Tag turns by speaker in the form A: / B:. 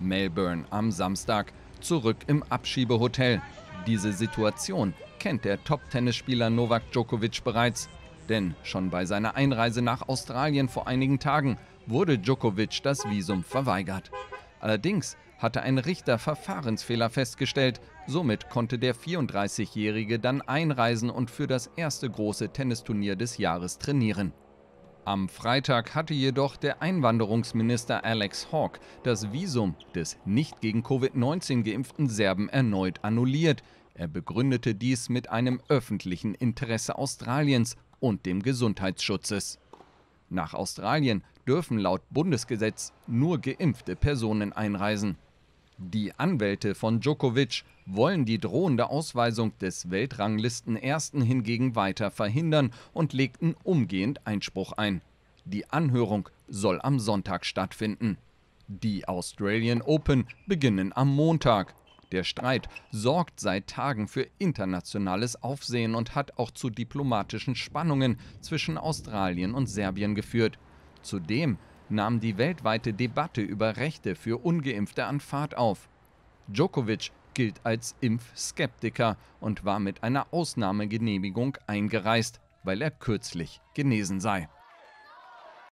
A: Melbourne am Samstag, zurück im Abschiebehotel. Diese Situation kennt der Top-Tennisspieler Novak Djokovic bereits. Denn schon bei seiner Einreise nach Australien vor einigen Tagen wurde Djokovic das Visum verweigert. Allerdings hatte ein Richter Verfahrensfehler festgestellt. Somit konnte der 34-Jährige dann einreisen und für das erste große Tennisturnier des Jahres trainieren. Am Freitag hatte jedoch der Einwanderungsminister Alex Hawk das Visum des nicht gegen Covid-19 geimpften Serben erneut annulliert. Er begründete dies mit einem öffentlichen Interesse Australiens und dem Gesundheitsschutzes. Nach Australien dürfen laut Bundesgesetz nur geimpfte Personen einreisen. Die Anwälte von Djokovic wollen die drohende Ausweisung des Weltranglisten-Ersten hingegen weiter verhindern und legten umgehend Einspruch ein. Die Anhörung soll am Sonntag stattfinden. Die Australian Open beginnen am Montag. Der Streit sorgt seit Tagen für internationales Aufsehen und hat auch zu diplomatischen Spannungen zwischen Australien und Serbien geführt. Zudem nahm die weltweite Debatte über Rechte für ungeimpfte an Fahrt auf. Djokovic gilt als Impfskeptiker und war mit einer Ausnahmegenehmigung eingereist, weil er kürzlich genesen sei.